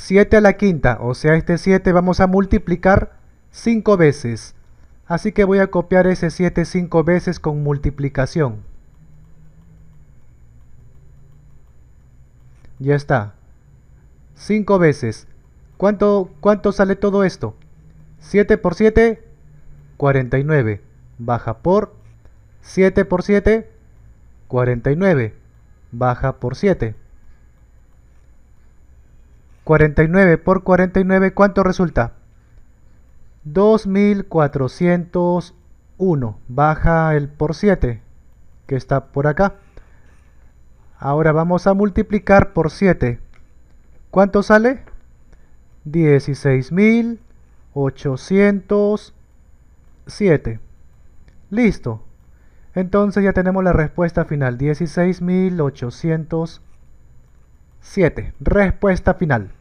7 a la quinta, o sea este 7 vamos a multiplicar 5 veces. Así que voy a copiar ese 7 5 veces con multiplicación. Ya está. 5 veces. ¿Cuánto, ¿Cuánto sale todo esto? 7 por 7, 49. Baja por 7 por 7, 49. Baja por 7. 49 por 49, ¿cuánto resulta? 2401. Baja el por 7, que está por acá. Ahora vamos a multiplicar por 7. ¿Cuánto sale? 16.807. Listo. Entonces ya tenemos la respuesta final. 16.807. Respuesta final.